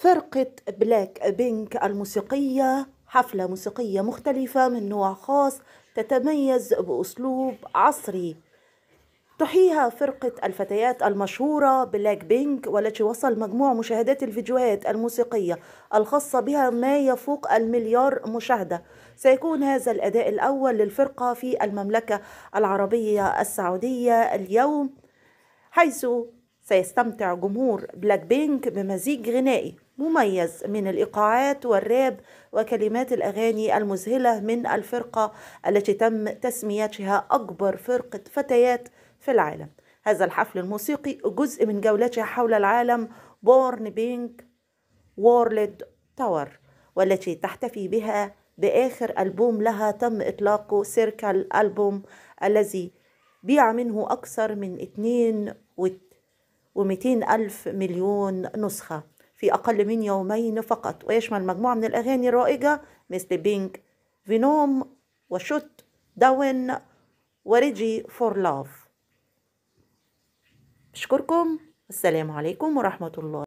فرقة بلاك بينك الموسيقية حفلة موسيقية مختلفة من نوع خاص تتميز بأسلوب عصري تحييها فرقة الفتيات المشهورة بلاك بينك والتي وصل مجموع مشاهدات الفيديوهات الموسيقية الخاصة بها ما يفوق المليار مشاهدة سيكون هذا الأداء الأول للفرقة في المملكة العربية السعودية اليوم حيث سيستمتع جمهور بلاك بينك بمزيج غنائي مميز من الإيقاعات والراب وكلمات الأغاني المذهلة من الفرقة التي تم تسميتها أكبر فرقة فتيات في العالم هذا الحفل الموسيقي جزء من جولتها حول العالم بورن بينك وورلد تاور والتي تحتفي بها بآخر ألبوم لها تم إطلاقه سيركل ألبوم الذي بيع منه أكثر من 2 و200 ألف مليون نسخة في أقل من يومين فقط ويشمل مجموعة من الأغاني الرائجة مثل بينك فينوم وشوت داون وريجي فور لاف أشكركم السلام عليكم ورحمة الله